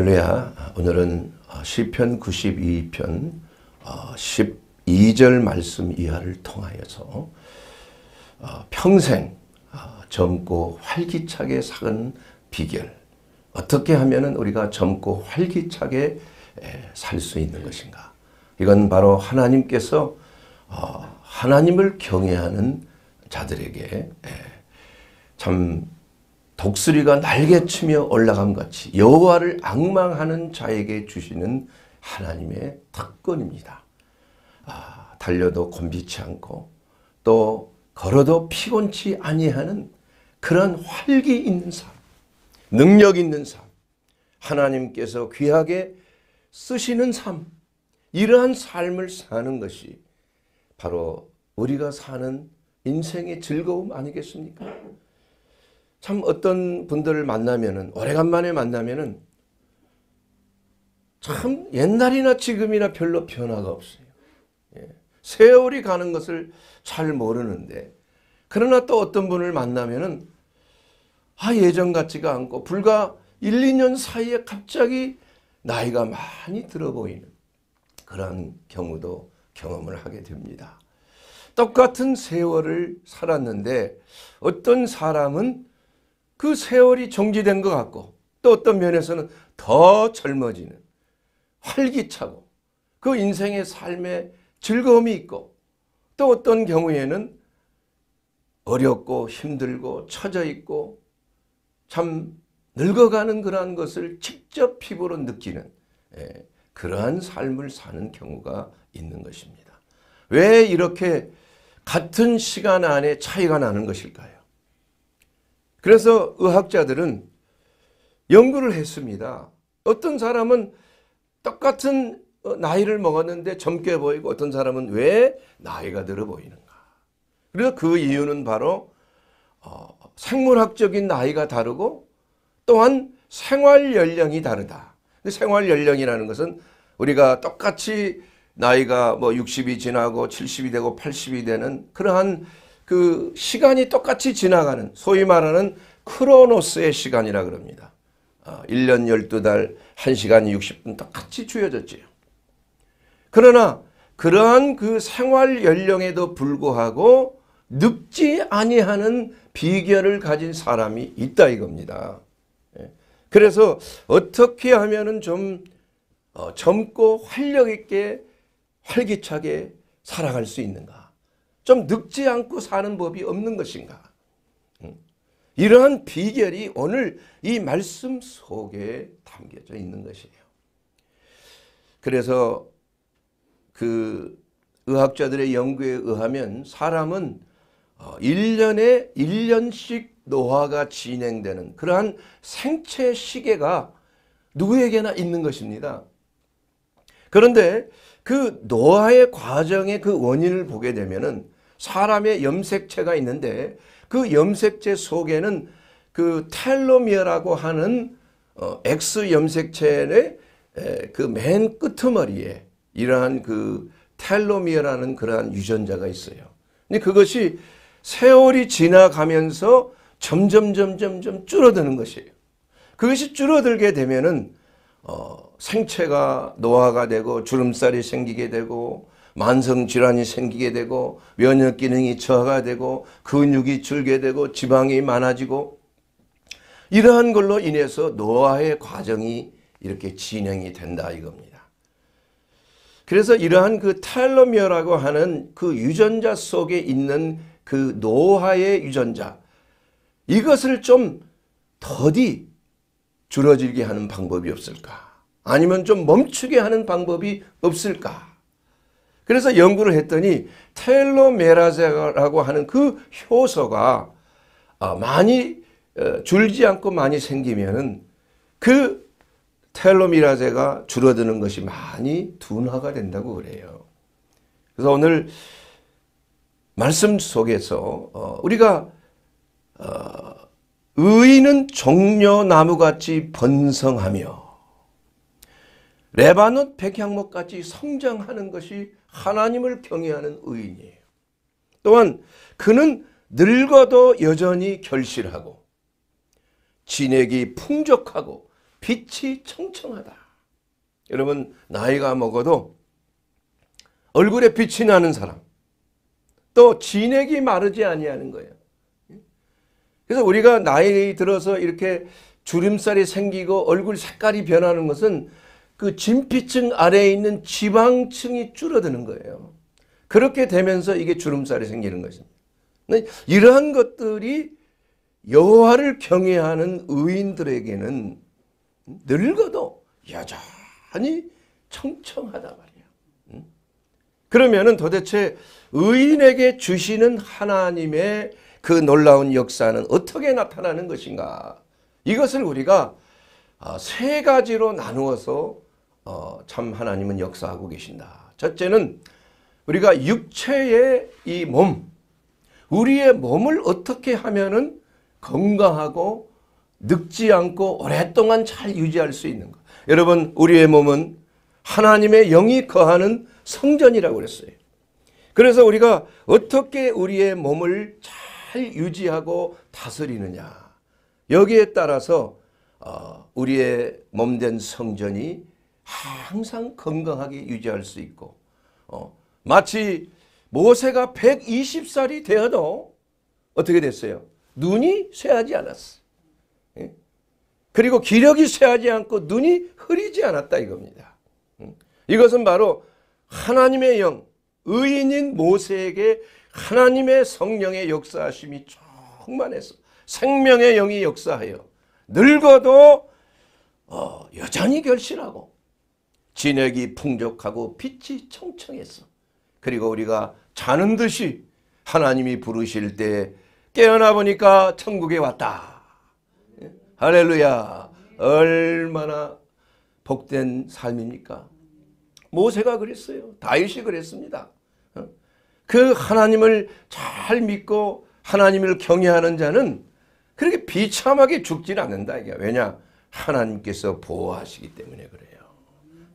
할렐루야. 오늘은 어, 시편 92편 12절 어, 말씀 이하를 통하여서 어, 평생 젊고 활기차게 사는 비결 어떻게 하면 우리가 젊고 활기차게 살 수 있는 것인가 이건 바로 하나님께서 하나님을 경외하는 자들에게 참 독수리가 날개치며 올라감 같이 여호와를 악망하는 자에게 주시는 하나님의 특권입니다. 아, 달려도 곤비치 않고 또 걸어도 피곤치 아니하는 그런 활기 있는 삶, 능력 있는 삶, 하나님께서 귀하게 쓰시는 삶, 이러한 삶을 사는 것이 바로 우리가 사는 인생의 즐거움 아니겠습니까? 참 어떤 분들을 만나면은 오래간만에 만나면은 참 옛날이나 지금이나 별로 변화가 없어요. 예. 세월이 가는 것을 잘 모르는데 그러나 또 어떤 분을 만나면은 아 예전 같지가 않고 불과 1, 2년 사이에 갑자기 나이가 많이 들어 보이는 그런 경우도 경험을 하게 됩니다. 똑같은 세월을 살았는데 어떤 사람은 그 세월이 정지된 것 같고 또 어떤 면에서는 더 젊어지는 활기차고 그 인생의 삶에 즐거움이 있고 또 어떤 경우에는 어렵고 힘들고 처져 있고 참 늙어가는 그러한 것을 직접 피부로 느끼는 예, 그러한 삶을 사는 경우가 있는 것입니다. 왜 이렇게 같은 시간 안에 차이가 나는 것일까요? 그래서 의학자들은 연구를 했습니다. 어떤 사람은 똑같은 어, 나이를 먹었는데 젊게 보이고 어떤 사람은 왜 나이가 들어 보이는가. 그래서 그 이유는 바로 어, 생물학적인 나이가 다르고 또한 생활 연령이 다르다. 그 생활 연령이라는 것은 우리가 똑같이 나이가 뭐 60이 지나고 70이 되고 80이 되는 그러한 그 시간이 똑같이 지나가는 소위 말하는 크로노스의 시간이라 그럽니다. 1년 12달 1시간 60분 똑같이 주어졌지요. 그러나 그러한 그 생활 연령에도 불구하고 늙지 아니하는 비결을 가진 사람이 있다 이겁니다. 예. 그래서 어떻게 하면은 좀 어, 젊고 활력 있게 활기차게 살아갈 수 있는가? 좀 늙지 않고 사는 법이 없는 것인가? 이러한 비결이 오늘 이 말씀 속에 담겨져 있는 것이에요. 그래서 그 의학자들의 연구에 의하면 사람은 1년에 어, 1년씩 노화가 진행되는 그러한 생체 시계가 누구에게나 있는 것입니다. 그런데 그 노화의 과정의 그 원인을 보게 되면은 사람의 염색체가 있는데 그 염색체 속에는 그 텔로미어라고 하는 어, X 염색체의 그맨 끄트머리에 이러한 그 텔로미어라는 그러한 유전자가 있어요. 근데 그것이 세월이 지나가면서 점점 점점 점 줄어드는 것이에요. 그것이 줄어들게 되면은 어, 생체가 노화가 되고 주름살이 생기게 되고 만성 질환이 생기게 되고 면역 기능이 저하가 되고 근육이 줄게 되고 지방이 많아지고 이러한 걸로 인해서 노화의 과정이 이렇게 진행이 된다 이겁니다. 그래서 이러한 그 탈로미어라고 하는 그 유전자 속에 있는 그 노화의 유전자 이것을 좀 더디 줄어들게 하는 방법이 없을까? 아니면 좀 멈추게 하는 방법이 없을까? 그래서 연구를 했더니 텔로메라제라고 하는 그 효소가 어, 많이 어, 줄지 않고 많이 생기면 그 텔로미라제가 줄어드는 것이 많이 둔화가 된다고 그래요. 그래서 오늘 말씀 속에서 어, 우리가 의인은 종려나무같이 번성하며 레바논 백향목같이 성장하는 것이 하나님을 경외하는 의인이에요. 또한 그는 늙어도 여전히 결실하고 진액이 풍족하고 빛이 청청하다. 여러분 나이가 먹어도 얼굴에 빛이 나는 사람 또 진액이 마르지 아니하는 거예요. 그래서 우리가 나이 들어서 이렇게 주름살이 생기고 얼굴 색깔이 변하는 것은 그 진피층 아래에 있는 지방층이 줄어드는 거예요. 그렇게 되면서 이게 주름살이 생기는 것입니다. 네, 이러한 것들이 여호와를 경외하는 의인들에게는 늙어도 여전히 청청하다 말이에 음? 그러면은 도대체 의인에게 주시는 하나님의 그 놀라운 역사는 어떻게 나타나는 것인가? 이것을 우리가 아, 세 가지로 나누어서 어, 참 하나님은 역사하고 계신다. 첫째는 우리가 육체의 이 몸, 우리의 몸을 어떻게 하면은 건강하고 늙지 않고 오랫동안 잘 유지할 수 있는 가 여러분, 우리의 몸은 하나님의 영이 거하는 성전이라고 그랬어요. 그래서 우리가 어떻게 우리의 몸을 잘 유지하고 다스리느냐. 여기에 따라서 어, 우리의 몸된 성전이 항상 건강하게 유지할 수 있고 어, 마치 모세가 120살이 되어도 어떻게 됐어요? 눈이 쇠하지 않았어. 예? 그리고 기력이 쇠하지 않고 눈이 흐리지 않았다 이겁니다. 음? 이것은 바로 하나님의 영, 의인인 모세에게 하나님의 성령의 역사하심이 충만해서 생명의 영이 역사하여 늙어도 어, 여전히 결실하고 진액이 풍족하고 빛이 청청했어. 그리고 우리가 자는 듯이 하나님이 부르실 때 깨어나 보니까 천국에 왔다. 예? 할렐루야. 얼마나 복된 삶입니까? 모세가 그랬어요. 다윗이 그랬습니다. 어? 그 하나님을 잘 믿고 하나님을 경외하는 자는 그렇게 비참하게 죽질 않는다. 이게 왜냐? 하나님께서 보호하시기 때문에 그래.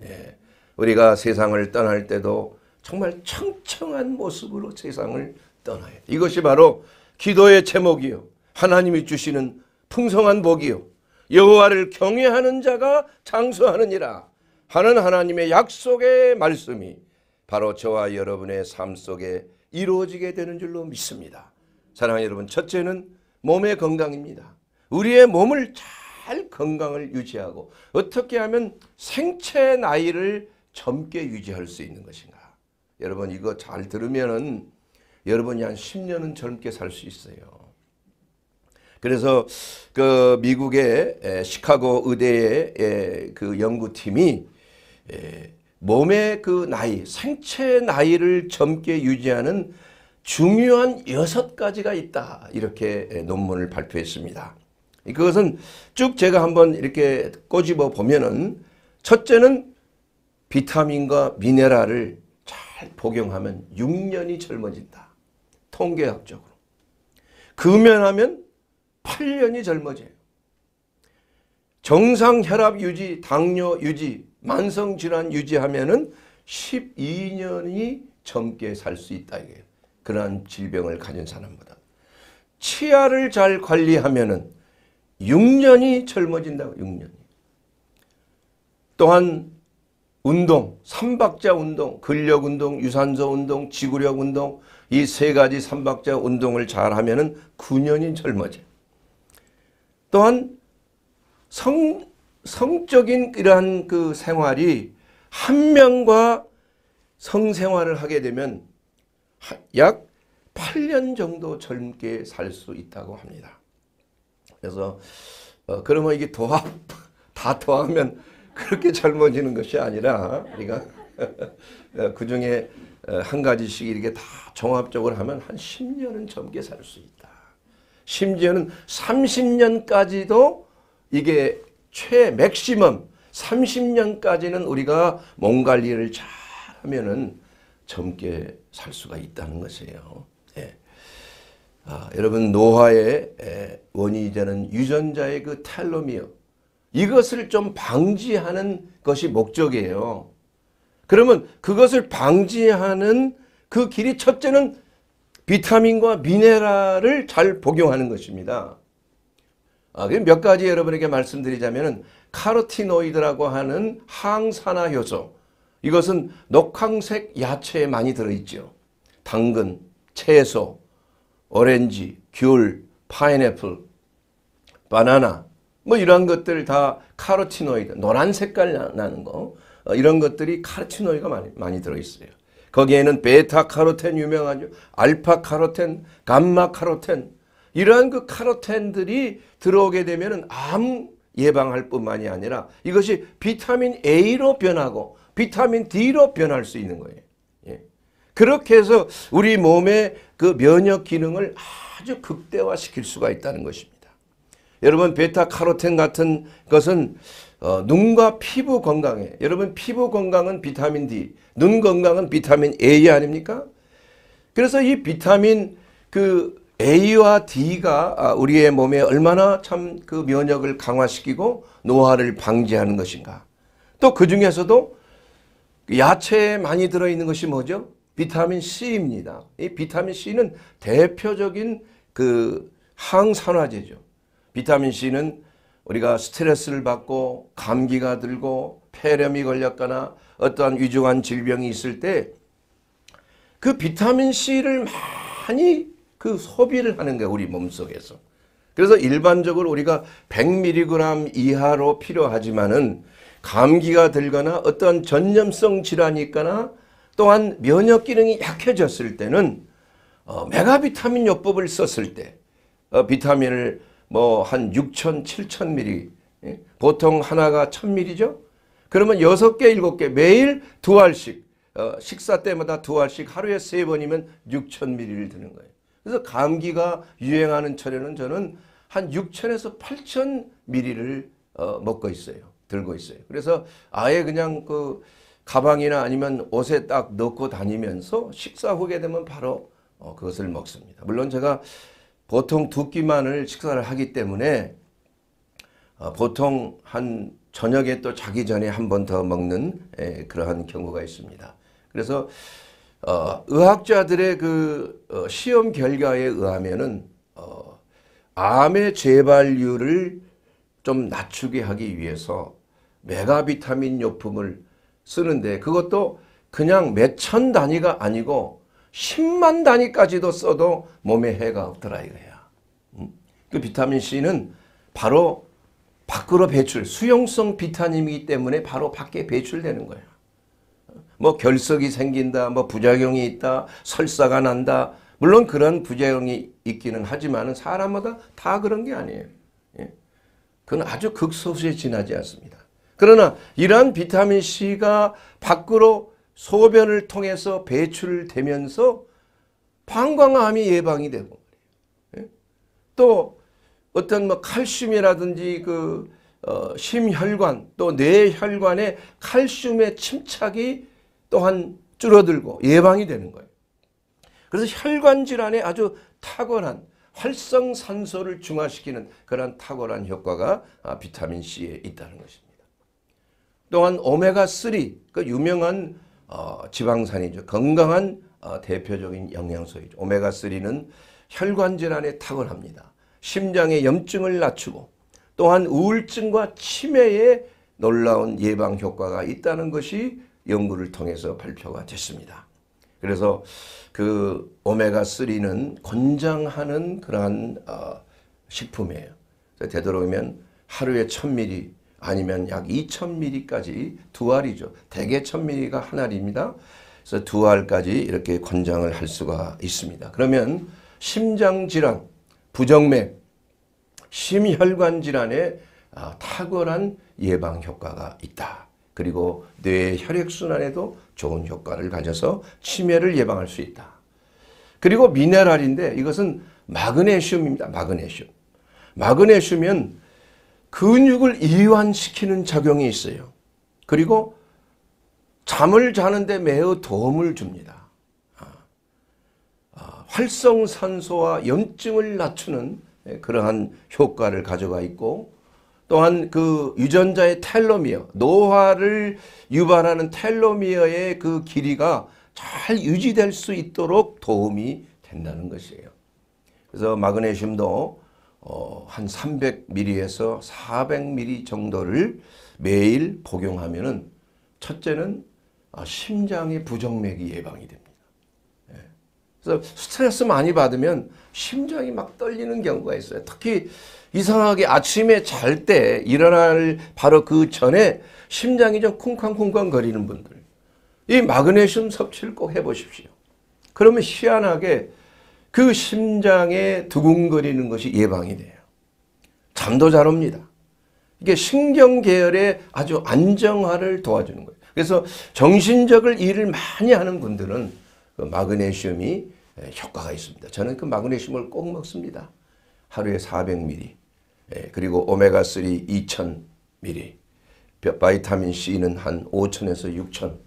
예. 우리가 세상을 떠날 때도 정말 청청한 모습으로 세상을 떠나요. 이것이 바로 기도의 제목이요. 하나님이 주시는 풍성한 복이요. 여호와를 경외하는 자가 장수하느니라 하는 하나님의 약속의 말씀이 바로 저와 여러분의 삶 속에 이루어지게 되는 줄로 믿습니다. 사랑하는 여러분, 첫째는 몸의 건강입니다. 우리의 몸을 잘잘 건강을 유지하고 어떻게 하면 생체 나이를 젊게 유지할 수 있는 것인가. 여러분 이거 잘 들으면은 여러분이 한 10년은 젊게 살 수 있어요. 그래서 그 미국의 시카고 의대의 그 연구팀이 몸의 그 나이, 생체 나이를 젊게 유지하는 중요한 여섯 가지가 있다. 이렇게 논문을 발표했습니다. 그것은 쭉 제가 한번 이렇게 꼬집어 보면은 첫째는 비타민과 미네랄을 잘 복용하면 6년이 젊어진다. 통계학적으로. 금연하면 그 8년이 젊어져요. 정상 혈압 유지, 당뇨 유지, 만성 질환 유지하면은 12년이 젊게 살 수 있다 이게. 그러한 질병을 가진 사람보다 치아를 잘 관리하면은 6년이 젊어진다고 6년. 또한 운동, 삼박자 운동, 근력 운동, 유산소 운동, 지구력 운동 이 세 가지 삼박자 운동을 잘하면 은 9년이 젊어져 또한 성, 성적인 이러한 그 생활이 한 명과 성생활을 하게 되면 약 8년 정도 젊게 살 수 있다고 합니다. 그래서 어, 그러면 이게 도합 다 더하면 그렇게 젊어지는 것이 아니라 우리가 어, 그 중에 어, 한 가지씩 이렇게 다 종합적으로 하면 한 10년은 젊게 살 수 있다. 심지어는 30년까지도 이게 최 맥시멈 30년까지는 우리가 몸 관리를 잘 하면은 젊게 살 수가 있다는 것이에요. 아, 여러분 노화의 원인이 되는 유전자의 그 텔로미어 이것을 좀 방지하는 것이 목적이에요. 그러면 그것을 방지하는 그 길이 첫째는 비타민과 미네랄을 잘 복용하는 것입니다. 아, 몇 가지 여러분에게 말씀드리자면 카로티노이드라고 하는 항산화 효소 이것은 녹황색 야채에 많이 들어있죠. 당근, 채소, 오렌지, 귤, 파인애플, 바나나 뭐이런 것들 다 카로티노이드, 노란 색깔 나는 거 어, 이런 것들이 카로티노이드가 많이, 많이 들어있어요. 거기에는 베타 카로텐 유명하죠. 알파 카로텐, 감마 카로텐 이러한 그 카로텐들이 들어오게 되면 암 예방할 뿐만이 아니라 이것이 비타민 A로 변하고 비타민 D로 변할 수 있는 거예요. 예. 그렇게 해서 우리 몸의 그 면역 기능을 아주 극대화시킬 수가 있다는 것입니다. 여러분 베타카로텐 같은 것은 어, 눈과 피부 건강에 여러분 피부 건강은 비타민 D, 눈 건강은 비타민 A 아닙니까? 그래서 이 비타민 그 A와 D가 아, 우리의 몸에 얼마나 참 그 면역을 강화시키고 노화를 방지하는 것인가. 또 그 중에서도 야채에 많이 들어있는 것이 뭐죠? 비타민 C입니다. 이 비타민 C는 대표적인 그 항산화제죠. 비타민 C는 우리가 스트레스를 받고 감기가 들고 폐렴이 걸렸거나 어떠한 위중한 질병이 있을 때 그 비타민 C를 많이 그 소비를 하는 거예요. 우리 몸속에서. 그래서 일반적으로 우리가 100mg 이하로 필요하지만은 감기가 들거나 어떤 전염성 질환이 있거나 또한 면역 기능이 약해졌을 때는 어, 메가비타민 요법을 썼을 때 어, 비타민을 뭐 한 6천, 7천 미리 예? 보통 하나가 1 0 0 0 미리죠. 그러면 6개, 7개 매일 두 알씩 어, 식사 때마다 두 알씩 하루에 세 번이면 6천 미리를 드는 거예요. 그래서 감기가 유행하는 철에는 저는 한 6천에서 8천 미리를 어, 먹고 있어요. 들고 있어요. 그래서 아예 그냥 그 가방이나 아니면 옷에 딱 넣고 다니면서 식사 후게 되면 바로 어, 그것을 먹습니다. 물론 제가 보통 두 끼만을 식사를 하기 때문에 어, 보통 한 저녁에 또 자기 전에 한 번 더 먹는 에, 예, 그러한 경우가 있습니다. 그래서 어, 의학자들의 그 어, 시험 결과에 의하면은 어, 암의 재발률을 좀 낮추게 하기 위해서 메가비타민 요품을 쓰는데 그것도 그냥 몇 천 단위가 아니고 10만 단위까지도 써도 몸에 해가 없더라 이거야. 음. 그 비타민C는 바로 밖으로 배출, 수용성 비타민이기 때문에 바로 밖에 배출되는 거야. 뭐 결석이 생긴다, 뭐 부작용이 있다, 설사가 난다. 물론 그런 부작용이 있기는 하지만 사람마다 다 그런 게 아니에요. 예. 그건 아주 극소수에 지나지 않습니다. 그러나 이러한 비타민C가 밖으로 소변을 통해서 배출되면서 방광암이 예방이 되고 예? 또 어떤 뭐 칼슘이라든지 그 어, 심혈관 또 뇌혈관의 칼슘의 침착이 또한 줄어들고 예방이 되는 거예요. 그래서 혈관 질환에 아주 탁월한 활성산소를 중화시키는 그런 탁월한 효과가 아, 비타민C에 있다는 것입니다. 또한 오메가3 그 유명한 어, 지방산이죠. 건강한 어, 대표적인 영양소이죠. 오메가3는 혈관 질환에 탁월합니다. 심장의 염증을 낮추고 또한 우울증과 치매에 놀라운 예방 효과가 있다는 것이 연구를 통해서 발표가 됐습니다. 그래서 그 오메가3는 권장하는 그러한 어, 식품이에요. 되도록이면 하루에 1000ml 아니면 약 2000mm까지 두 알이죠. 대개 1000mm가 한 알입니다. 그래서 두 알까지 이렇게 권장을 할 수가 있습니다. 그러면 심장질환, 부정맥, 심혈관 질환에 아, 탁월한 예방 효과가 있다. 그리고 뇌 혈액순환에도 좋은 효과를 가져서 치매를 예방할 수 있다. 그리고 미네랄인데 이것은 마그네슘입니다. 마그네슘. 마그네슘은 근육을 이완시키는 작용이 있어요. 그리고 잠을 자는데 매우 도움을 줍니다. 아, 아, 활성산소와 염증을 낮추는 예, 그러한 효과를 가져가 있고 또한 그 유전자의 텔로미어, 노화를 유발하는 텔로미어의 그 길이가 잘 유지될 수 있도록 도움이 된다는 것이에요. 그래서 마그네슘도 어, 한 300ml에서 400ml 정도를 매일 복용하면은 첫째는 아, 심장의 부정맥이 예방이 됩니다. 예. 그래서 스트레스 많이 받으면 심장이 막 떨리는 경우가 있어요. 특히 이상하게 아침에 잘 때 일어날 바로 그 전에 심장이 좀 쿵쾅쿵쾅 거리는 분들 이 마그네슘 섭취를 꼭 해보십시오. 그러면 희한하게 그 심장에 두근거리는 것이 예방이 돼요. 잠도 잘 옵니다. 이게 신경 계열의 아주 안정화를 도와주는 거예요. 그래서 정신적을 일을 많이 하는 분들은 그 마그네슘이 효과가 있습니다. 저는 그 마그네슘을 꼭 먹습니다. 하루에 400ml 그리고 오메가3 2000ml 바이타민C는 한 5000에서 6000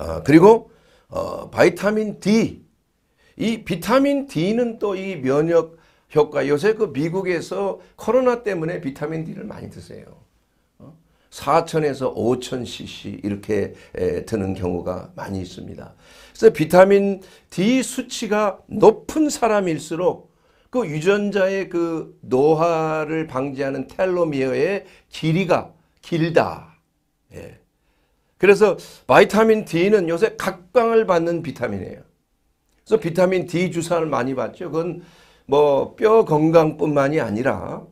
아, 그리고 어, 바이타민 D 이 비타민 D는 또 이 면역 효과 요새 그 미국에서 코로나 때문에 비타민 D를 많이 드세요. 4천에서 어? 5천 cc 이렇게 드는 경우가 많이 있습니다. 그래서 비타민 D 수치가 높은 사람일수록 그 유전자의 그 노화를 방지하는 텔로미어의 길이가 길다. 예. 그래서 바이타민 D는 요새 각광을 받는 비타민이에요. 그래서 비타민 D 주사를 많이 받죠. 그건 뭐 뼈 건강뿐만이 아니라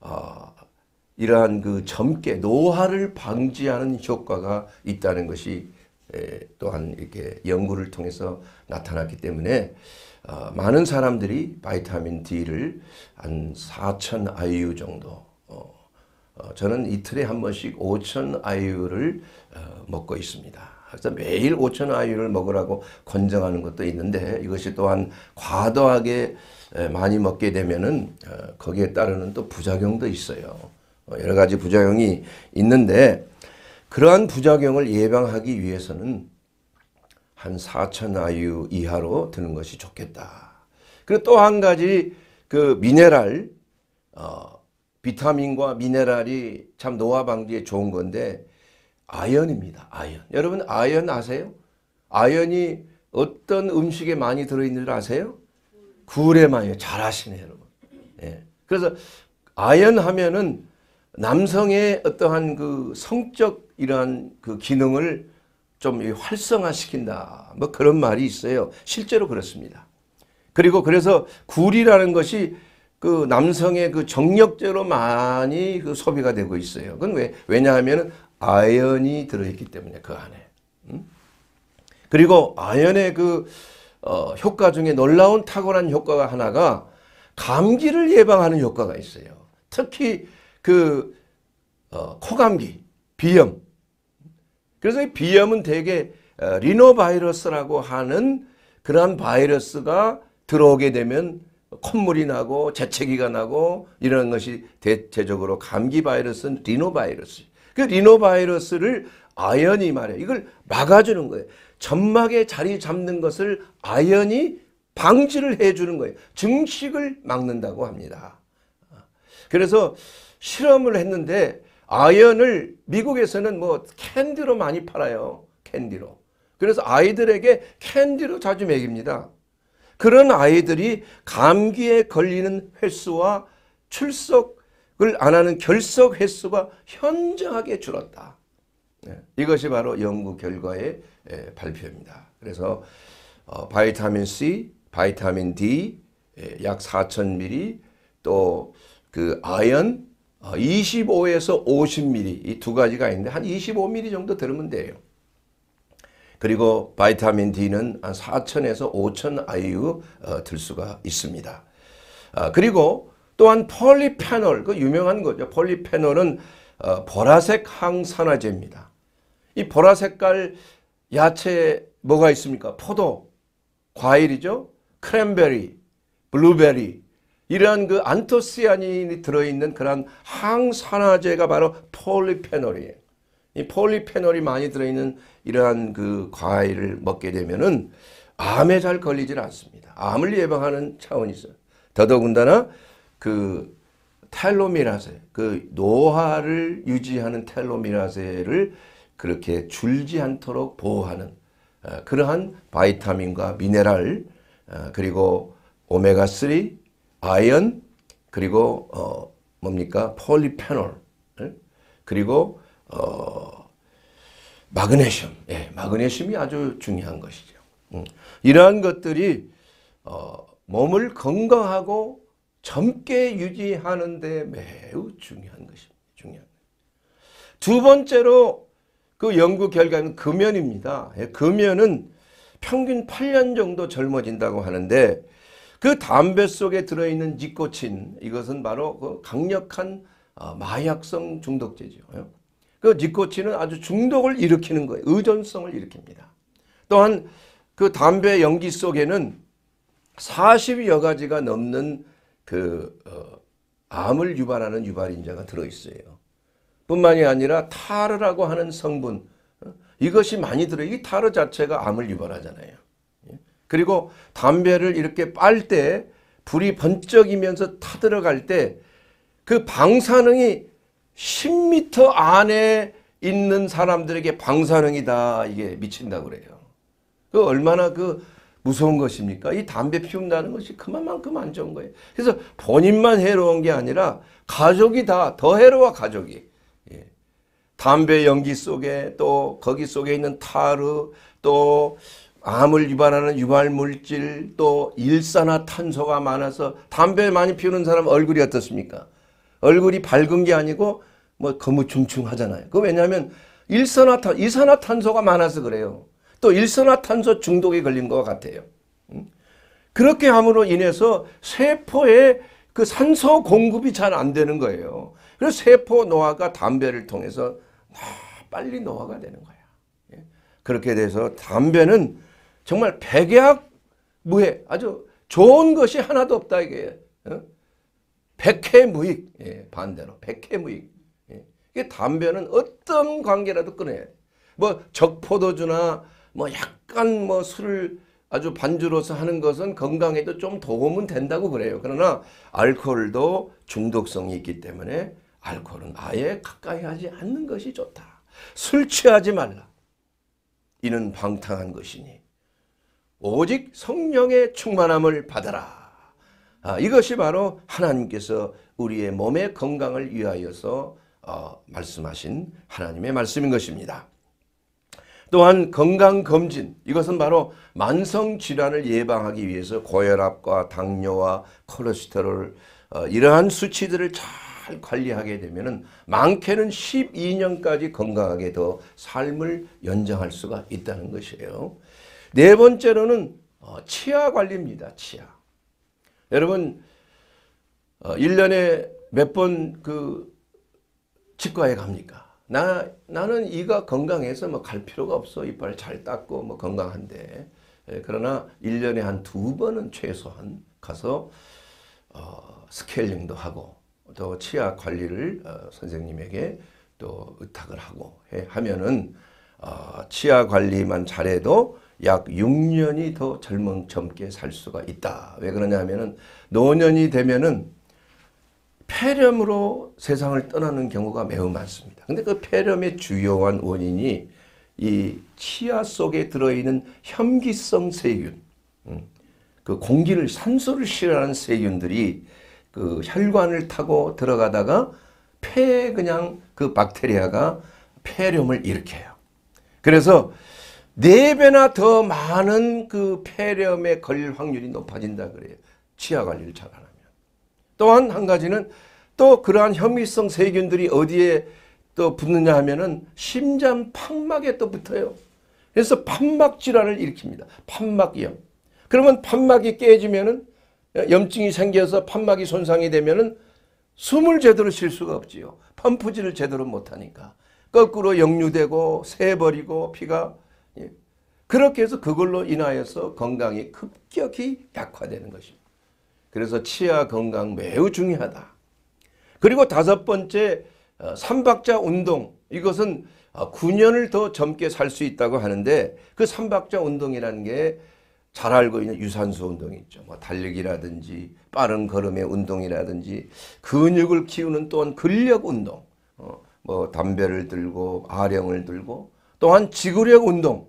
어, 이러한 그 젊게 노화를 방지하는 효과가 있다는 것이 에, 또한 이렇게 연구를 통해서 나타났기 때문에 어, 많은 사람들이 바타민 D를 한 4천 아이 정도 어, 어, 저는 이틀에 한 번씩 5천 아이를 어, 먹고 있습니다. 그래서 매일 5천 아이유를 먹으라고 권장하는 것도 있는데 이것이 또한 과도하게 많이 먹게 되면은 어, 거기에 따르는 또 부작용도 있어요. 어, 여러 가지 부작용이 있는데 그러한 부작용을 예방하기 위해서는 한 4천 아이유 이하로 드는 것이 좋겠다. 그리고 또 한 가지 그 미네랄 어, 비타민과 미네랄이 참 노화 방지에 좋은 건데 아연입니다. 아연. 여러분 아연 아세요? 아연이 어떤 음식에 많이 들어있는 줄 아세요? 굴에 많이 잘하시네 여러분. 예. 그래서 아연 하면은 남성의 어떠한 그 성적 이러한 그 기능을 좀 활성화시킨다. 뭐 그런 말이 있어요. 실제로 그렇습니다. 그리고 그래서 굴이라는 것이 그 남성의 그 정력제로 많이 그 소비가 되고 있어요. 그건 왜? 왜냐하면 아연이 들어있기 때문에 그 안에. 음? 그리고 아연의 그 어, 효과 중에 놀라운 탁월한 효과가 하나가 감기를 예방하는 효과가 있어요. 특히 그 어, 코감기, 비염. 그래서 비염은 대개 어, 리노바이러스라고 하는 그러한 바이러스가 들어오게 되면 콧물이 나고 재채기가 나고 이런 것이 대체적으로 감기 바이러스는 리노바이러스. 그 리노바이러스를 아연이 말이야. 이걸 막아주는 거예요. 점막에 자리 잡는 것을 아연이 방지를 해주는 거예요. 증식을 막는다고 합니다. 그래서 실험을 했는데 아연을 미국에서는 뭐 캔디로 많이 팔아요. 캔디로. 그래서 아이들에게 캔디로 자주 먹입니다. 그런 아이들이 감기에 걸리는 횟수와 출석 그걸 안 하는 결석 횟수가 현저하게 줄었다. 네, 이것이 바로 연구 결과의 발표입니다. 그래서 어, 바이타민 C, 바이타민 D 약 4,000ml 또그 아연 25에서 50ml 이 두 가지가 있는데 한 25ml 정도 들으면 돼요. 그리고 바이타민 D는 한 4,000에서 5,000 IU 들 수가 있습니다. 아, 그리고 또한 폴리페놀, 그 유명한 거죠. 폴리페놀은 어, 보라색 항산화제입니다. 이 보라색깔 야채 뭐가 있습니까? 포도, 과일이죠. 크랜베리, 블루베리 이러한 그 안토시아닌이 들어있는 그러한 항산화제가 바로 폴리페놀이에요. 이 폴리페놀이 많이 들어있는 이러한 그 과일을 먹게 되면은 암에 잘 걸리질 않습니다. 암을 예방하는 차원이 있어요. 더더군다나 그 텔로미라세, 그 노화를 유지하는 텔로미라세를 그렇게 줄지 않도록 보호하는 어, 그러한 바이타민과 미네랄 어, 그리고 오메가3, 아연 그리고 어 뭡니까 폴리페놀 예? 그리고 어 마그네슘, 예, 마그네슘이 아주 중요한 것이죠. 음. 이러한 것들이 어 몸을 건강하고 젊게 유지하는 데 매우 중요한 것입니다. 중요한. 두 번째로 그 연구 결과는 금연입니다. 예, 금연은 평균 8년 정도 젊어진다고 하는데 그 담배 속에 들어있는 니코틴 이것은 바로 그 강력한 어, 마약성 중독제죠. 예. 그 니코틴은 아주 중독을 일으키는 거예요. 의존성을 일으킵니다. 또한 그 담배 연기 속에는 40여 가지가 넘는 그 어, 암을 유발하는 유발인자가 들어있어요. 뿐만이 아니라 타르라고 하는 성분 어, 이것이 많이 들어요. 이 타르 자체가 암을 유발하잖아요. 예? 그리고 담배를 이렇게 빨 때 불이 번쩍이면서 타들어갈 때 그 방사능이 10m 안에 있는 사람들에게 방사능이다 이게 미친다고 그래요. 그 얼마나 그 무서운 것입니까? 이 담배 피운다는 것이 그만큼 안 좋은 거예요. 그래서 본인만 해로운 게 아니라 가족이 다 더 해로워 가족이. 예. 담배 연기 속에 또 거기 속에 있는 타르 또 암을 유발하는 유발물질 또 일산화탄소가 많아서 담배 많이 피우는 사람 얼굴이 어떻습니까? 얼굴이 밝은 게 아니고 뭐 거무충충하잖아요. 그 왜냐하면 일산화탄 이산화탄소가 많아서 그래요. 또 일산화탄소 중독에 걸린 것 같아요. 음? 그렇게 함으로 인해서 세포에 그 산소 공급이 잘 안 되는 거예요. 그래서 세포 노화가 담배를 통해서 아, 빨리 노화가 되는 거야. 예? 그렇게 돼서 담배는 정말 백약 무해 아주 좋은 것이 하나도 없다 이게 어? 백해 무익 예, 반대로 백해 무익 예. 이 담배는 어떤 관계라도 끊어야 돼. 뭐 적포도주나 뭐 약간 뭐 술을 아주 반주로서 하는 것은 건강에도 좀 도움은 된다고 그래요. 그러나 알코올도 중독성이 있기 때문에 알코올은 아예 가까이 하지 않는 것이 좋다. 술 취하지 말라. 이는 방탕한 것이니 오직 성령의 충만함을 받아라. 아, 이것이 바로 하나님께서 우리의 몸의 건강을 위하여서 어, 말씀하신 하나님의 말씀인 것입니다. 또한 건강검진 이것은 바로 만성질환을 예방하기 위해서 고혈압과 당뇨와 콜레스테롤 어, 이러한 수치들을 잘 관리하게 되면 많게는 12년까지 건강하게 더 삶을 연장할 수가 있다는 것이에요. 네 번째로는 어, 치아 관리입니다. 치아. 여러분 어, 1년에 몇 번 그 치과에 갑니까? 나, 나는 이가 건강해서 뭐 갈 필요가 없어. 이빨 잘 닦고 뭐 건강한데. 예, 그러나 1년에 한 두 번은 최소한 가서 어, 스케일링도 하고 또 치아 관리를 어, 선생님에게 또 의탁을 하고 해, 하면은 어, 치아 관리만 잘해도 약 6년이 더 젊은 젊게 살 수가 있다. 왜 그러냐면은 하 노년이 되면은 폐렴으로 세상을 떠나는 경우가 매우 많습니다. 근데 그 폐렴의 주요한 원인이 이 치아 속에 들어있는 현기성 세균, 음, 그 공기를 산소를 싫어하는 세균들이 그 혈관을 타고 들어가다가 폐에 그냥 그 박테리아가 폐렴을 일으켜요. 그래서 네 배나 더 많은 그 폐렴에 걸릴 확률이 높아진다 그래요. 치아 관리를 잘하나. 또한 한 가지는 또 그러한 현미성 세균들이 어디에 또 붙느냐 하면은 심장 판막에 또 붙어요. 그래서 판막 질환을 일으킵니다. 판막염. 그러면 판막이 깨지면은 염증이 생겨서 판막이 손상이 되면은 숨을 제대로 쉴 수가 없지요. 펌프질을 제대로 못하니까. 거꾸로 역류되고 새버리고 피가 예. 그렇게 해서 그걸로 인하여서 건강이 급격히 약화되는 것입니다. 그래서 치아 건강 매우 중요하다. 그리고 다섯 번째 어, 삼박자 운동 이것은 9년을 어, 더 젊게 살 수 있다고 하는데 그 삼박자 운동이라는 게 잘 알고 있는 유산소 운동이 있죠. 뭐 달리기라든지 빠른 걸음의 운동이라든지 근육을 키우는 또한 근력 운동 어, 뭐 담배를 들고 아령을 들고 또한 지구력 운동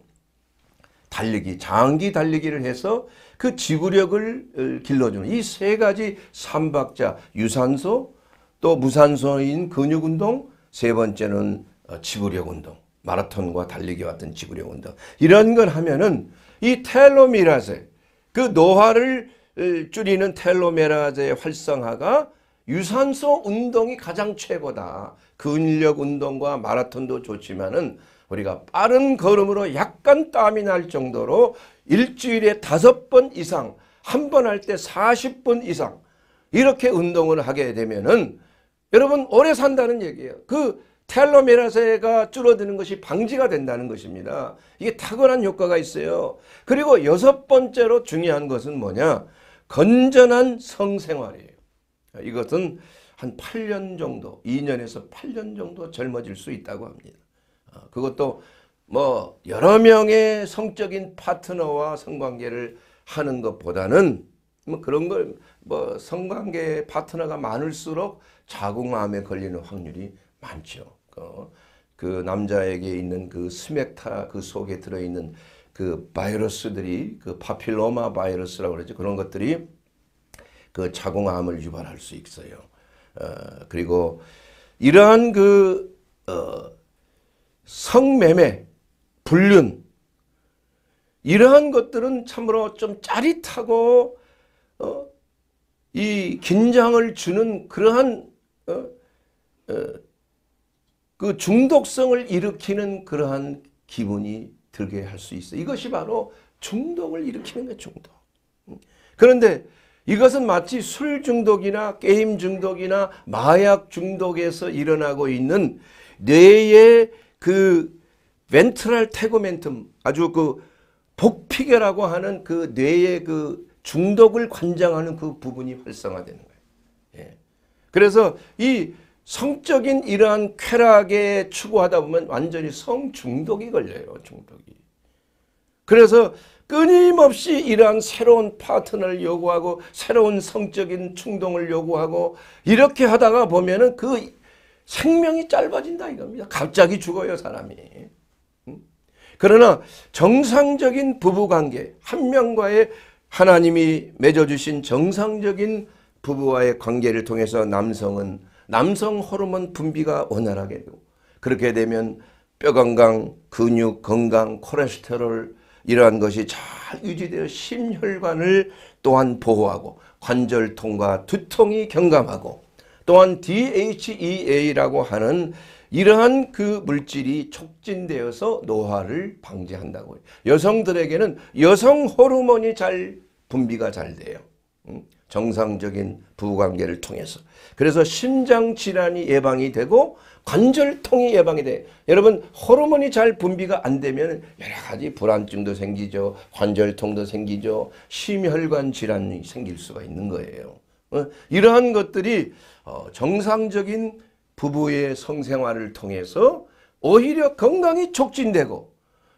달리기 장기 달리기를 해서 그 지구력을 어, 길러주는 이 세 가지 삼박자 유산소 또 무산소인 근육운동 세 번째는 어, 지구력운동 마라톤과 달리기 같은 지구력운동 이런 걸 하면은 이 텔로미라제 그 노화를 어, 줄이는 텔로메라제의 활성화가 유산소 운동이 가장 최고다. 근력 운동과 마라톤도 좋지만은 우리가 빠른 걸음으로 약간 땀이 날 정도로 일주일에 다섯 번 이상 한 번 할 때 40분 이상 이렇게 운동을 하게 되면은 여러분 오래 산다는 얘기예요. 그 텔로메라세가 줄어드는 것이 방지가 된다는 것입니다. 이게 탁월한 효과가 있어요. 그리고 여섯 번째로 중요한 것은 뭐냐? 건전한 성생활이에요. 이것은 한 8년 정도, 2년에서 8년 정도 젊어질 수 있다고 합니다. 아, 그것도 뭐 여러 명의 성적인 파트너와 성관계를 하는 것보다는 뭐 그런 걸 뭐 성관계 파트너가 많을수록 자궁암에 걸리는 확률이 많죠. 어, 그 남자에게 있는 그 스맥타 그 속에 들어있는 그 바이러스들이 그 파필로마 바이러스라고 그러죠. 그런 것들이 그 자궁암을 유발할 수 있어요. 어, 그리고 이러한 그 어, 성매매 불륜 이러한 것들은 참으로 좀 짜릿하고 어, 이 긴장을 주는 그러한 어, 어, 그 중독성을 일으키는 그러한 기분이 들게 할 수 있어. 이것이 바로 중독을 일으키는 거 중독. 음. 그런데 이것은 마치 술 중독이나 게임 중독이나 마약 중독에서 일어나고 있는 뇌의 그 벤트랄테그멘텀 아주 그 복피계라고 하는 그 뇌의 그 중독을 관장하는 그 부분이 활성화되는 거예요. 예. 그래서 이 성적인 이러한 쾌락에 추구하다 보면 완전히 성중독이 걸려요. 중독이. 그래서 끊임없이 이러한 새로운 파트너를 요구하고 새로운 성적인 충동을 요구하고 이렇게 하다가 보면은 그 생명이 짧아진다 이겁니다. 갑자기 죽어요 사람이. 그러나 정상적인 부부관계 한 명과의 하나님이 맺어주신 정상적인 부부와의 관계를 통해서 남성은 남성 호르몬 분비가 원활하게 되고 그렇게 되면 뼈 건강, 근육 건강, 콜레스테롤 이러한 것이 잘 유지되어 심혈관을 또한 보호하고 관절통과 두통이 경감하고 또한 DHEA라고 하는 이러한 그 물질이 촉진되어서 노화를 방지한다고 해요. 여성들에게는 여성 호르몬이 잘 분비가 잘 돼요. 정상적인 부부관계를 통해서. 그래서 심장질환이 예방이 되고 관절통이 예방이 돼 여러분 호르몬이 잘 분비가 안 되면 여러 가지 불안증도 생기죠. 관절통도 생기죠. 심혈관 질환이 생길 수가 있는 거예요. 이러한 것들이 어, 정상적인 부부의 성생활을 통해서 오히려 건강이 촉진되고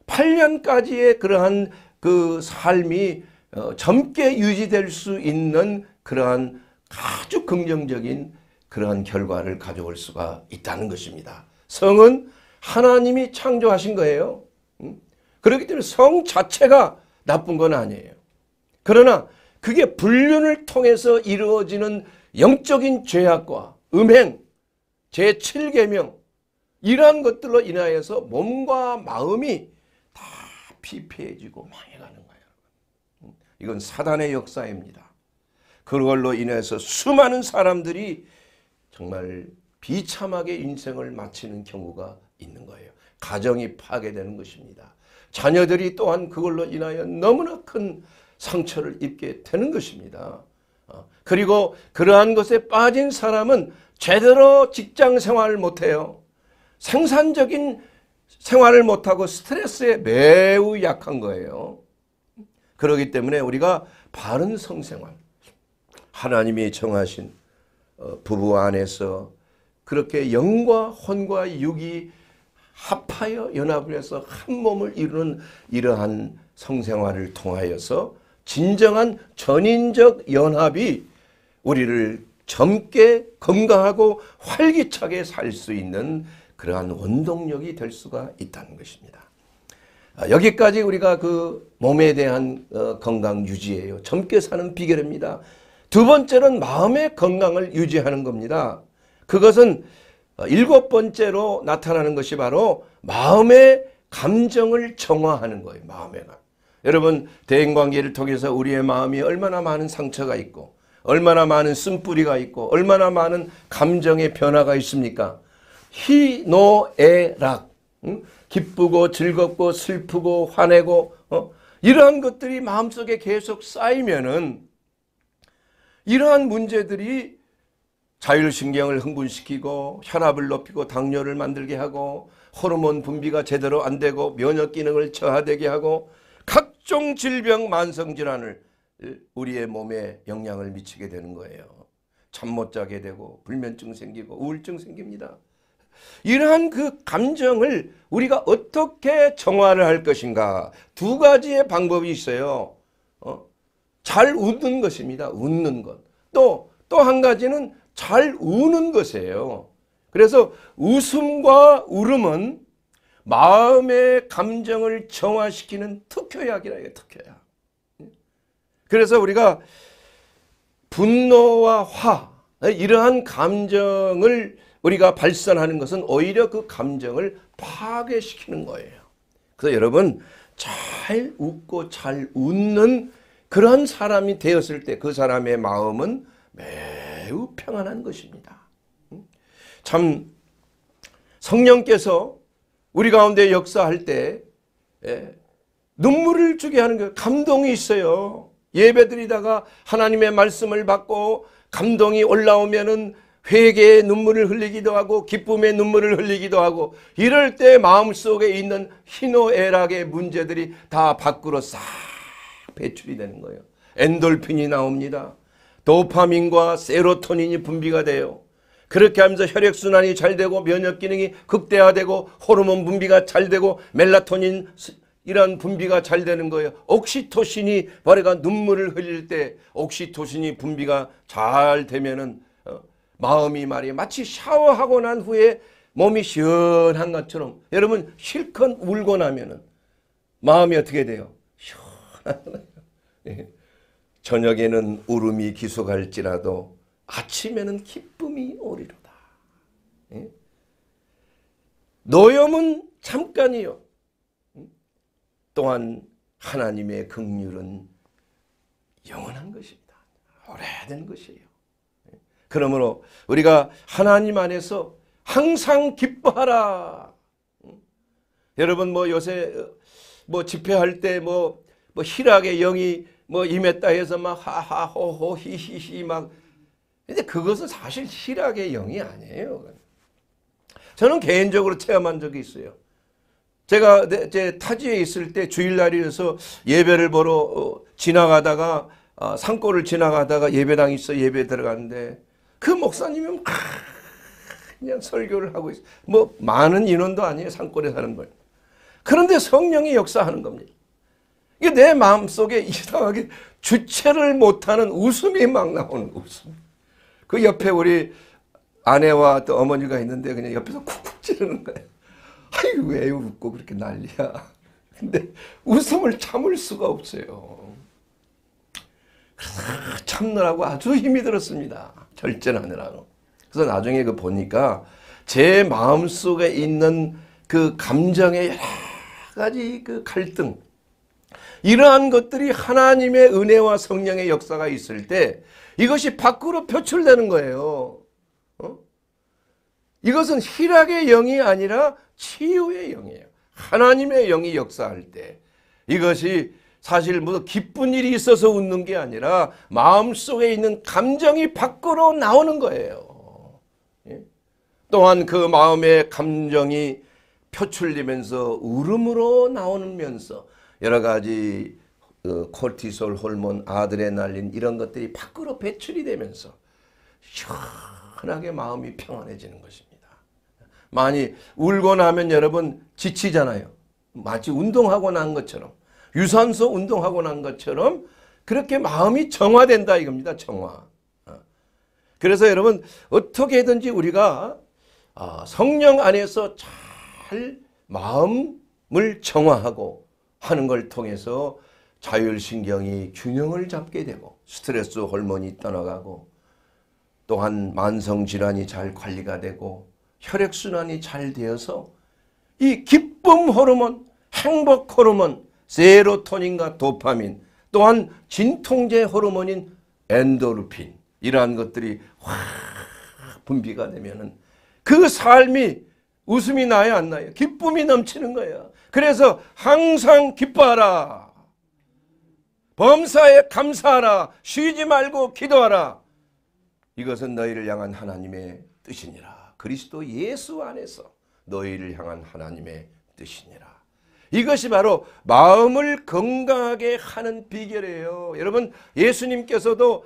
8년까지의 그러한 그 삶이 어, 젊게 유지될 수 있는 그러한 아주 긍정적인 그러한 결과를 가져올 수가 있다는 것입니다. 성은 하나님이 창조하신 거예요. 음? 그렇기 때문에 성 자체가 나쁜 건 아니에요. 그러나 그게 불륜을 통해서 이루어지는 영적인 죄악과 음행 제7계명 이러한 것들로 인하여서 몸과 마음이 다 피폐해지고 망해가는 거예요. 이건 사단의 역사입니다. 그걸로 인해서 수많은 사람들이 정말 비참하게 인생을 마치는 경우가 있는 거예요. 가정이 파괴되는 것입니다. 자녀들이 또한 그걸로 인하여 너무나 큰 상처를 입게 되는 것입니다. 어, 그리고 그러한 것에 빠진 사람은 제대로 직장 생활을 못해요. 생산적인 생활을 못하고 스트레스에 매우 약한 거예요. 그러기 때문에 우리가 바른 성생활, 하나님이 정하신 어, 부부 안에서 그렇게 영과 혼과 육이 합하여 연합을 해서 한 몸을 이루는 이러한 성생활을 통하여서 진정한 전인적 연합이 우리를 젊게 건강하고 활기차게 살 수 있는 그러한 원동력이 될 수가 있다는 것입니다. 아, 여기까지 우리가 그 몸에 대한 어, 건강 유지예요. 젊게 사는 비결입니다. 두 번째는 마음의 건강을 유지하는 겁니다. 그것은 어, 일곱 번째로 나타나는 것이 바로 마음의 감정을 정화하는 거예요. 마음의 감. 여러분 대인관계를 통해서 우리의 마음이 얼마나 많은 상처가 있고 얼마나 많은 쓴뿌리가 있고 얼마나 많은 감정의 변화가 있습니까? 희노애락 응? 기쁘고 즐겁고 슬프고 화내고 어? 이러한 것들이 마음속에 계속 쌓이면은 이러한 문제들이 자율신경을 흥분시키고 혈압을 높이고 당뇨를 만들게 하고 호르몬 분비가 제대로 안 되고 면역 기능을 저하되게 하고 각종 질병 만성 질환을 우리의 몸에 영향을 미치게 되는 거예요. 잠 못 자게 되고 불면증 생기고 우울증 생깁니다. 이러한 그 감정을 우리가 어떻게 정화를 할 것인가 두 가지의 방법이 있어요. 어? 잘 웃는 것입니다. 웃는 것. 또 또 한 가지는 잘 우는 것이에요. 그래서 웃음과 울음은 마음의 감정을 정화시키는 특효약이라 해요. 특효약. 그래서 우리가 분노와 화 이러한 감정을 우리가 발산하는 것은 오히려 그 감정을 파괴시키는 거예요. 그래서 여러분 잘 웃고 잘 웃는 그런 사람이 되었을 때 그 사람의 마음은 매우 평안한 것입니다. 참 성령께서 우리 가운데 역사할 때 예, 눈물을 주게 하는 그 감동이 있어요. 예배드리다가 하나님의 말씀을 받고 감동이 올라오면은 회개의 눈물을 흘리기도 하고 기쁨의 눈물을 흘리기도 하고 이럴 때 마음속에 있는 희노애락의 문제들이 다 밖으로 싹 배출이 되는 거예요. 엔돌핀이 나옵니다. 도파민과 세로토닌이 분비가 돼요. 그렇게 하면서 혈액순환이 잘 되고 면역 기능이 극대화되고 호르몬 분비가 잘 되고 멜라토닌 이러한 분비가 잘 되는 거예요. 옥시토신이 머리가 눈물을 흘릴 때 옥시토신이 분비가 잘 되면은 어, 마음이 말이 마치 샤워하고 난 후에 몸이 시원한 것처럼 여러분 실컷 울고 나면은 마음이 어떻게 돼요? 시원하잖요 예. 저녁에는 울음이 기속할지라도 아침에는 기쁨이 오리로다. 예? 노염은 잠깐이요. 또한 하나님의 긍휼은 영원한 것입니다. 오래된 것이에요. 그러므로 우리가 하나님 안에서 항상 기뻐하라. 여러분 뭐 요새 뭐 집회할 때뭐 뭐 희락의 영이 뭐 임했다 해서 막 하하호호 히히히 막 근데 그것은 사실 희락의 영이 아니에요. 저는 개인적으로 체험한 적이 있어요. 제가 제 타지에 있을 때주일날이어서 예배를 보러 어, 지나가다가 아, 산골을 지나가다가 예배당 있어 예배 들어갔는데 그 목사님은 그냥 설교를 하고 있어. 뭐 많은 인원도 아니에요 산골에 사는 분. 그런데 성령이 역사하는 겁니다. 이게 내 마음 속에 이상하게 주체를 못하는 웃음이 막 나오는 웃음. 그 옆에 우리 아내와 또 어머니가 있는데 그냥 옆에서 쿡쿡 찌르는 거예요. 아유왜 웃고 그렇게 난리야. 근데 웃음을 참을 수가 없어요. 그래서 참느라고 아주 힘이 들었습니다. 절제하느라고. 그래서 나중에 그 보니까 제 마음속에 있는 그 감정의 여러 가지 그 갈등 이러한 것들이 하나님의 은혜와 성령의 역사가 있을 때 이것이 밖으로 표출되는 거예요. 어? 이것은 희락의 영이 아니라 치유의 영이에요. 하나님의 영이 역사할 때 이것이 사실 무슨 뭐 기쁜 일이 있어서 웃는 게 아니라 마음속에 있는 감정이 밖으로 나오는 거예요. 예? 또한 그 마음의 감정이 표출되면서 울음으로 나오면서 여러 가지 콜티솔 그 호르몬, 아드레날린 이런 것들이 밖으로 배출이 되면서 시원하게 마음이 평안해지는 것입니다. 많이 울고 나면 여러분 지치잖아요. 마치 운동하고 난 것처럼 유산소 운동하고 난 것처럼 그렇게 마음이 정화된다 이겁니다. 정화. 어. 그래서 여러분 어떻게든지 우리가 어, 성령 안에서 잘 마음을 정화하고 하는 걸 통해서 자율신경이 균형을 잡게 되고 스트레스 호르몬이 떠나가고 또한 만성질환이 잘 관리가 되고 혈액순환이 잘 되어서 이 기쁨 호르몬, 행복 호르몬, 세로토닌과 도파민, 또한 진통제 호르몬인 엔도르핀 이러한 것들이 확 분비가 되면그 삶이 웃음이 나요 안 나요? 기쁨이 넘치는 거예요 그래서 항상 기뻐하라. 범사에 감사하라. 쉬지 말고 기도하라. 이것은 너희를 향한 하나님의 뜻이니라. 그리스도 예수 안에서 너희를 향한 하나님의 뜻이니라. 이것이 바로 마음을 건강하게 하는 비결이에요. 여러분 예수님께서도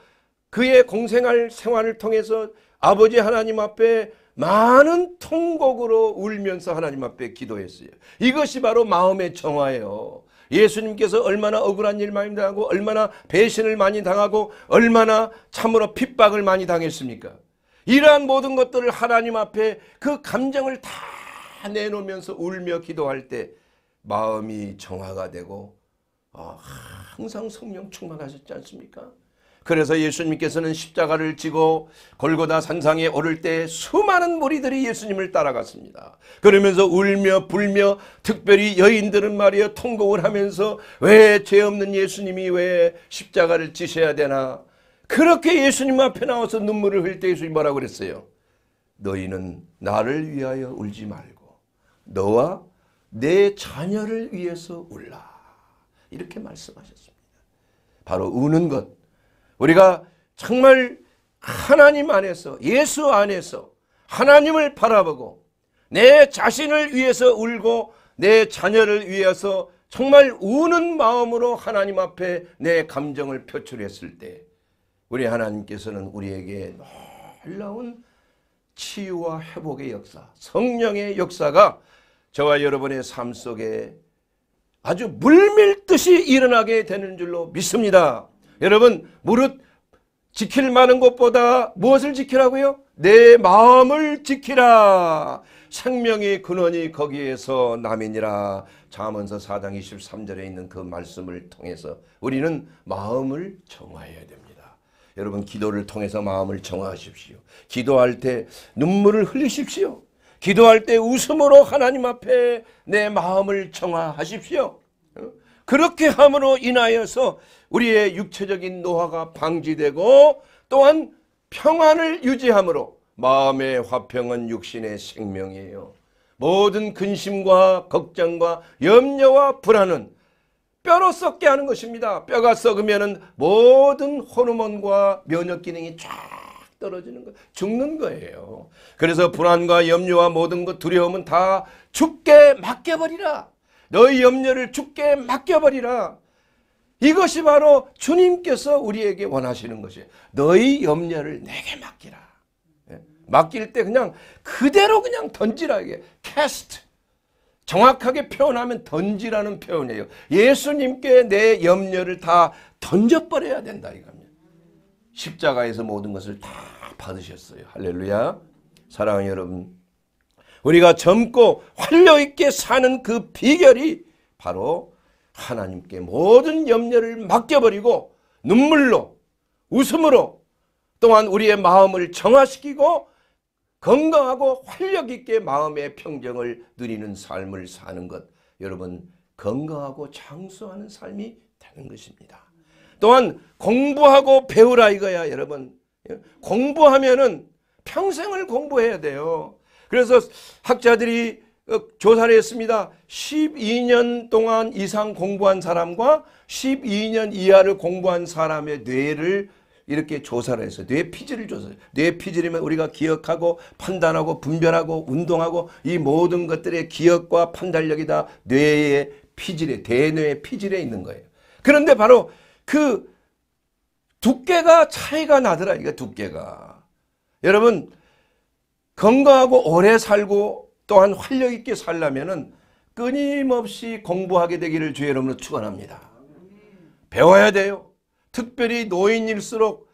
그의 공생활 생활을 통해서 아버지 하나님 앞에 많은 통곡으로 울면서 하나님 앞에 기도했어요. 이것이 바로 마음의 정화예요. 예수님께서 얼마나 억울한 일 많이 당하고 얼마나 배신을 많이 당하고 얼마나 참으로 핍박을 많이 당했습니까? 이러한 모든 것들을 하나님 앞에 그 감정을 다 내놓으면서 울며 기도할 때 마음이 정화가 되고 어, 항상 성령 충만하셨지 않습니까? 그래서 예수님께서는 십자가를 지고 골고다 산상에 오를 때 수많은 무리들이 예수님을 따라갔습니다. 그러면서 울며 불며 특별히 여인들은 말이여 통곡을 하면서 왜 죄 없는 예수님이 왜 십자가를 지셔야 되나 그렇게 예수님 앞에 나와서 눈물을 흘릴 때 예수님 뭐라고 그랬어요? 너희는 나를 위하여 울지 말고 너와 내 자녀를 위해서 울라. 이렇게 말씀하셨습니다. 바로 우는 것. 우리가 정말 하나님 안에서 예수 안에서 하나님을 바라보고 내 자신을 위해서 울고 내 자녀를 위해서 정말 우는 마음으로 하나님 앞에 내 감정을 표출했을 때 우리 하나님께서는 우리에게 놀라운 치유와 회복의 역사, 성령의 역사가 저와 여러분의 삶 속에 아주 물밀듯이 일어나게 되는 줄로 믿습니다. 여러분, 무릇 지킬 만한 것보다 무엇을 지키라고요? 내 마음을 지키라. 생명의 근원이 거기에서 남이니라. 자문서 4장 23절에 있는 그 말씀을 통해서 우리는 마음을 정화해야 됩니다. 여러분 기도를 통해서 마음을 정하십시오. 기도할 때 눈물을 흘리십시오. 기도할 때 웃음으로 하나님 앞에 내 마음을 정하하십시오. 그렇게 함으로 인하여서 우리의 육체적인 노화가 방지되고 또한 평안을 유지함으로 마음의 화평은 육신의 생명이에요. 모든 근심과 걱정과 염려와 불안은 뼈로 썩게 하는 것입니다. 뼈가 썩으면 모든 호르몬과 면역 기능이 쫙 떨어지는 거 죽는 거예요. 그래서 불안과 염려와 모든 것 두려움은 다 죽게 맡겨버리라. 너희 염려를 죽게 맡겨버리라. 이것이 바로 주님께서 우리에게 원하시는 것이 너희 염려를 내게 맡기라. 예? 맡길 때 그냥 그대로 그냥 던지라 이게 캐스트 정확하게 표현하면 던지라는 표현이에요. 예수님께 내 염려를 다 던져버려야 된다 이겁니다. 십자가에서 모든 것을 다 받으셨어요. 할렐루야. 사랑하는 여러분. 우리가 젊고 활력 있게 사는 그 비결이 바로 하나님께 모든 염려를 맡겨버리고 눈물로 웃음으로 또한 우리의 마음을 정화시키고 건강하고 활력 있게 마음의 평정을 누리는 삶을 사는 것 여러분 건강하고 장수하는 삶이 되는 것입니다. 또한 공부하고 배우라 이거야 여러분 공부하면은 평생을 공부해야 돼요. 그래서 학자들이 어, 조사를 했습니다. 12년 동안 이상 공부한 사람과 12년 이하를 공부한 사람의 뇌를 이렇게 조사를 해서 뇌 피질을 조사. 뇌 피질이면 우리가 기억하고 판단하고 분별하고 운동하고 이 모든 것들의 기억과 판단력이 다 뇌의 피질에 대뇌의 피질에 있는 거예요. 그런데 바로 그 두께가 차이가 나더라 이거 두께가. 여러분 건강하고 오래 살고 또한 활력 있게 살려면은 끊임없이 공부하게 되기를 주의 여러분으로 축원합니다. 배워야 돼요. 특별히 노인일수록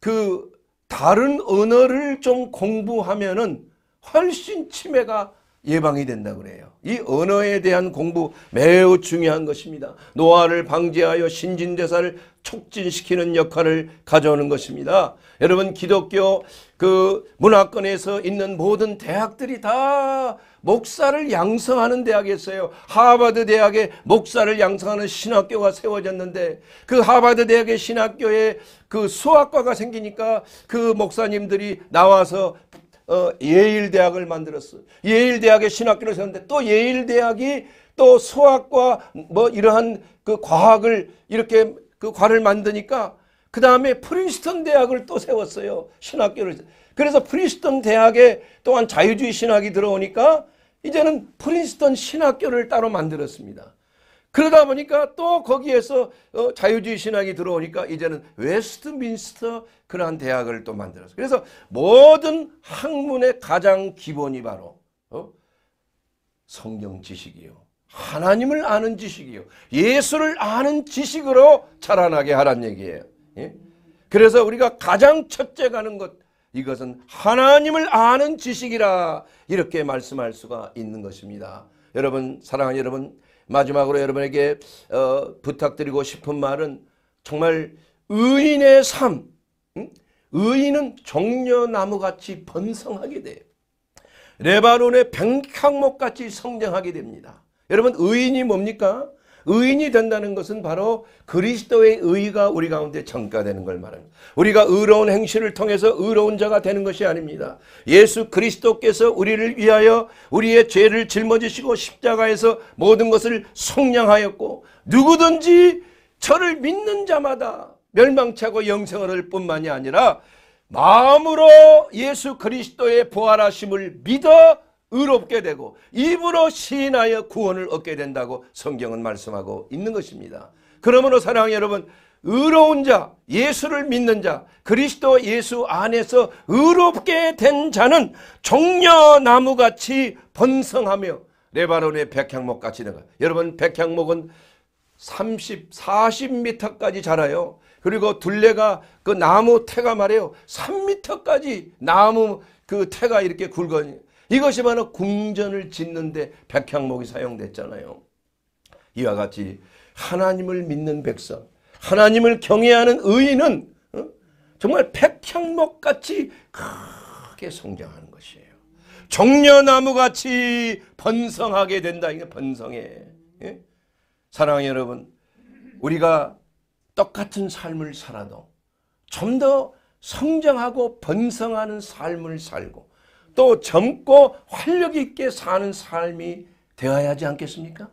그 다른 언어를 좀 공부하면은 훨씬 치매가 예방이 된다 그래요. 이 언어에 대한 공부 매우 중요한 것입니다. 노화를 방지하여 신진대사를 촉진시키는 역할을 가져오는 것입니다. 여러분 기독교 그 문화권에서 있는 모든 대학들이 다 목사를 양성하는 대학이었어요. 하버드 대학에 목사를 양성하는 신학교가 세워졌는데 그 하버드 대학의 신학교에 그 수학과가 생기니까 그 목사님들이 나와서 어, 예일 대학을 만들었어요. 예일 대학의 신학교를 세웠는데 또 예일 대학이 또 수학과 뭐 이러한 그 과학을 이렇게 그 과를 만드니까 그 다음에 프린스턴 대학을 또 세웠어요. 신학교를. 그래서 프린스턴 대학에 또한 자유주의 신학이 들어오니까 이제는 프린스턴 신학교를 따로 만들었습니다. 그러다 보니까 또 거기에서 어, 자유주의 신학이 들어오니까 이제는 웨스트민스터 그러한 대학을 또 만들었어요. 그래서 모든 학문의 가장 기본이 바로 어, 성경 지식이요. 하나님을 아는 지식이요. 예수를 아는 지식으로 자라나게 하란 얘기예요. 예? 그래서 우리가 가장 첫째 가는 것 이것은 하나님을 아는 지식이라 이렇게 말씀할 수가 있는 것입니다. 여러분 사랑하는 여러분 마지막으로 여러분에게 어, 부탁드리고 싶은 말은 정말 의인의 삶 의인은 종려나무같이 번성하게 돼요. 레바논의 백향목같이 성장하게 됩니다. 여러분 의인이 뭡니까? 의인이 된다는 것은 바로 그리스도의 의가 우리 가운데 전가되는 걸말합니 우리가 의로운 행실을 통해서 의로운 자가 되는 것이 아닙니다. 예수 그리스도께서 우리를 위하여 우리의 죄를 짊어지시고 십자가에서 모든 것을 속량하였고 누구든지 저를 믿는 자마다 멸망차고 영생을 할 뿐만이 아니라 마음으로 예수 그리스도의 부활하심을 믿어 의롭게 되고 입으로 신하여 구원을 얻게 된다고 성경은 말씀하고 있는 것입니다. 그러므로 사랑하는 여러분 의로운 자, 예수를 믿는 자, 그리스도 예수 안에서 의롭게 된 자는 종려나무같이 번성하며 레바논의 백향목같이 되가 여러분 백향목은 30, 40m까지 자라요. 그리고 둘레가 그 나무 태가 말이요 3m까지 나무 그 태가 이렇게 굵어요. 이것이 바로 궁전을 짓는데 백향목이 사용됐잖아요. 이와 같이 하나님을 믿는 백성, 하나님을 경외하는 의인은 어? 정말 백향목같이 크게 성장하는 것이에요. 종려나무같이 번성하게 된다. 이게 번성해. 예? 사랑하는 여러분, 우리가 똑같은 삶을 살아도 좀 더 성장하고 번성하는 삶을 살고 또 젊고 활력 있게 사는 삶이 되어야 하지 않겠습니까?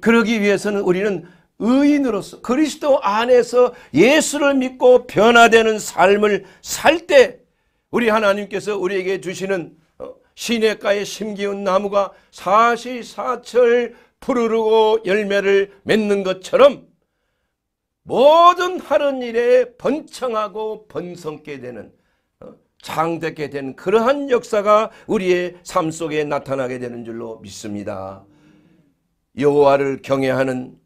그러기 위해서는 우리는 의인으로서 그리스도 안에서 예수를 믿고 변화되는 삶을 살 때 우리 하나님께서 우리에게 주시는 어, 시냇가에 심기운 나무가 사시사철 푸르르고 열매를 맺는 것처럼 모든 하는 일에 번창하고 번성게 되는 장대게된 그러한 역사가 우리의 삶 속에 나타나게 되는 줄로 믿습니다. 여호와를 경외하는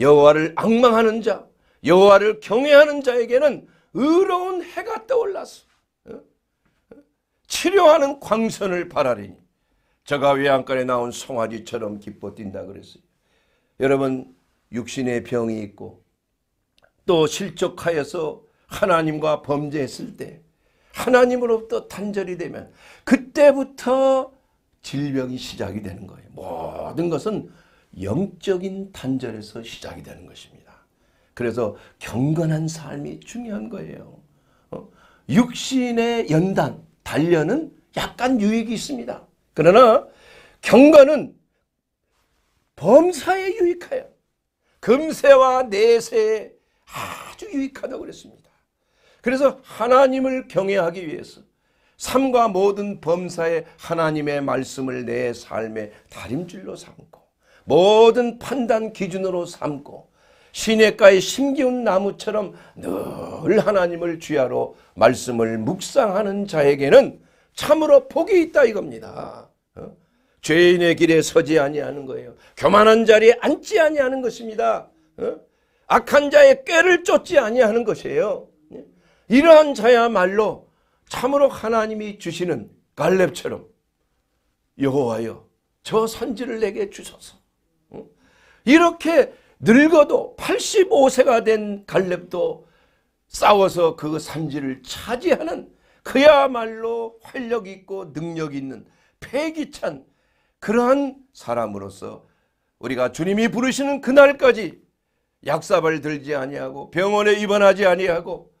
여호와를 악망하는 자, 여호와를 경외하는 자에게는 의로운 해가 떠올랐어. 어? 치료하는 광선을 바라리니 저가 외양간에 나온 송아지처럼 기뻐 뛴다 그랬어요. 여러분 육신의 병이 있고 또 실족하여서 하나님과 범죄했을 때 하나님으로부터 단절이 되면 그때부터 질병이 시작이 되는 거예요. 모든 것은 영적인 단절에서 시작이 되는 것입니다. 그래서 경건한 삶이 중요한 거예요. 어? 육신의 연단, 단련은 약간 유익이 있습니다. 그러나 경건은 범사에 유익하여 금세와 내세에 아주 유익하다고 그랬습니다. 그래서 하나님을 경외하기 위해서 삶과 모든 범사에 하나님의 말씀을 내 삶의 다림질로 삼고 모든 판단 기준으로 삼고 시내가의 심기운 나무처럼 늘 하나님을 주야로 말씀을 묵상하는 자에게는 참으로 복이 있다 이겁니다. 어? 죄인의 길에 서지 아니하는 거예요. 교만한 자리에 앉지 아니하는 것입니다. 어? 악한 자의 꾀를 쫓지 아니하는 것이에요. 이러한 자야말로 참으로 하나님이 주시는 갈렙처럼 여호와여 저 선지를 내게 주소서. 이렇게 늙어도 85세가 된 갈렙도 싸워서 그 산지를 차지하는 그야말로 활력 있고 능력 있는 패기찬 그러한 사람으로서 우리가 주님이 부르시는 그날까지 약사발 들지 아니하고 병원에 입원하지 아니하고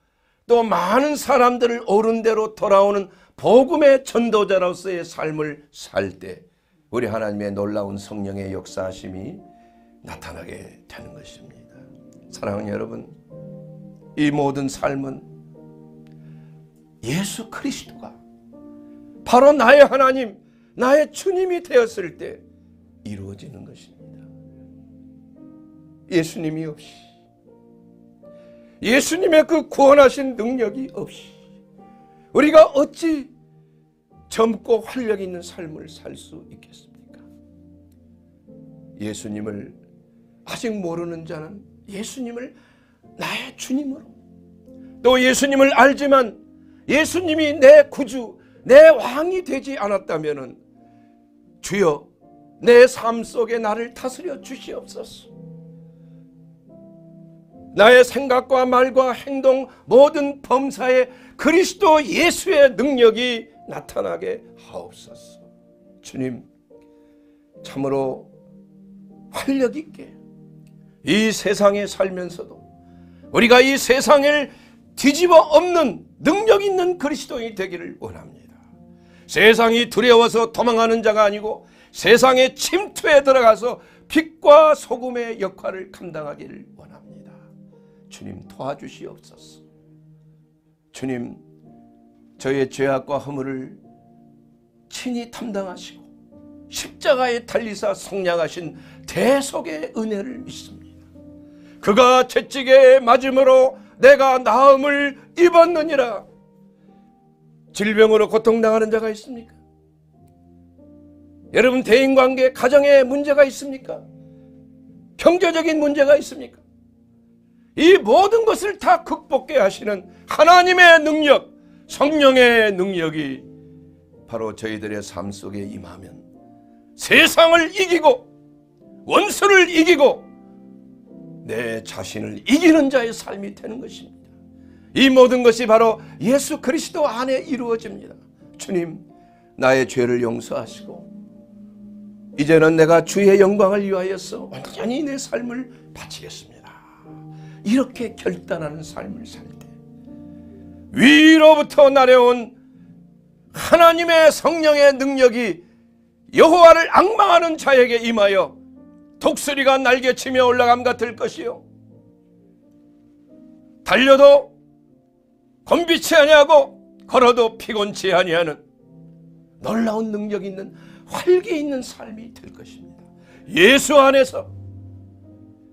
또 많은 사람들을 오른대로 돌아오는 복음의 전도자로서의 삶을 살 때 우리 하나님의 놀라운 성령의 역사하심이 나타나게 되는 것입니다. 사랑하는 여러분 이 모든 삶은 예수 그리스도가 바로 나의 하나님 나의 주님이 되었을 때 이루어지는 것입니다. 예수님이 없이 예수님의 그 구원하신 능력이 없이 우리가 어찌 젊고 활력 있는 삶을 살 수 있겠습니까? 예수님을 아직 모르는 자는 예수님을 나의 주님으로 또 예수님을 알지만 예수님이 내 구주, 내 왕이 되지 않았다면 주여 내 삶 속에 나를 다스려 주시옵소서. 나의 생각과 말과 행동 모든 범사에 그리스도 예수의 능력이 나타나게 하옵소서. 주님 참으로 활력 있게 이 세상에 살면서도 우리가 이 세상을 뒤집어 엎는 능력 있는 그리스도인이 되기를 원합니다. 세상이 두려워서 도망하는 자가 아니고 세상의 침투에 들어가서 빛과 소금의 역할을 감당하기를 원합니다. 주님 도와주시옵소서. 주님 저의 죄악과 허물을 친히 담당하시고 십자가에 달리사 성량하신 대속의 은혜를 믿습니다. 그가 채찍에 맞음으로 내가 나음을 입었느니라. 질병으로 고통당하는 자가 있습니까? 여러분 대인관계, 가정에 문제가 있습니까? 경제적인 문제가 있습니까? 이 모든 것을 다 극복해 하시는 하나님의 능력, 성령의 능력이 바로 저희들의 삶 속에 임하면 세상을 이기고 원수를 이기고 내 자신을 이기는 자의 삶이 되는 것입니다. 이 모든 것이 바로 예수 그리스도 안에 이루어집니다. 주님, 나의 죄를 용서하시고 이제는 내가 주의 영광을 위하여서 완전히 내 삶을 바치겠습니다. 이렇게 결단하는 삶을 살 때 위로부터 날려온 하나님의 성령의 능력이 여호와를 악망하는 자에게 임하여 독수리가 날개치며 올라감 같을 것이요 달려도 건비치 아니하고 걸어도 피곤치 아니하는 놀라운 능력 있는 활기 있는 삶이 될 것입니다. 예수 안에서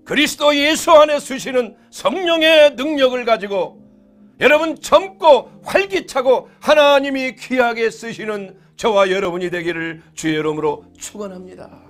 그리스도 예수 안에 쓰시는 성령의 능력을 가지고 여러분 젊고 활기차고 하나님이 귀하게 쓰시는 저와 여러분이 되기를 주의 이름으로 축원합니다.